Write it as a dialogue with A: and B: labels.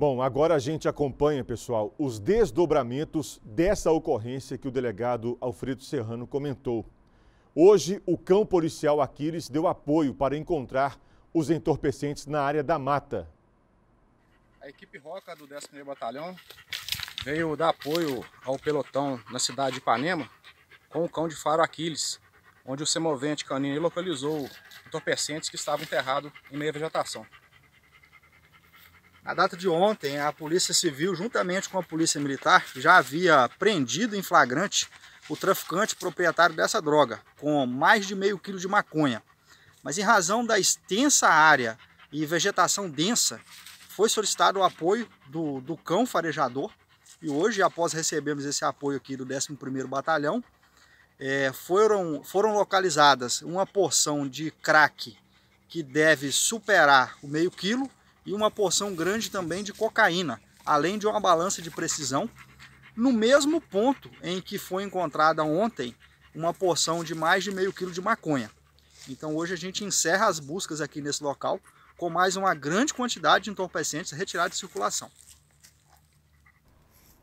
A: Bom, agora a gente acompanha, pessoal, os desdobramentos dessa ocorrência que o delegado Alfredo Serrano comentou. Hoje, o cão policial Aquiles deu apoio para encontrar os entorpecentes na área da mata.
B: A equipe Roca do 10º Batalhão
A: veio dar apoio ao pelotão na
C: cidade de Ipanema com o cão de faro Aquiles, onde o semovente canino localizou entorpecentes que estavam enterrados em meia vegetação.
D: Na data de ontem, a Polícia Civil, juntamente com a Polícia Militar, já havia prendido em flagrante o traficante proprietário dessa droga, com mais de meio quilo de maconha. Mas em razão da extensa área e vegetação densa, foi solicitado o apoio do, do cão farejador, e hoje, após recebermos esse apoio aqui do 11º Batalhão, é, foram, foram localizadas uma porção de crack que deve superar o meio quilo, e uma porção grande também de cocaína, além de uma balança de precisão, no mesmo ponto em que foi encontrada ontem uma porção de mais de meio quilo de maconha. Então hoje a gente encerra as buscas aqui nesse local com mais uma grande quantidade de entorpecentes retirada de circulação.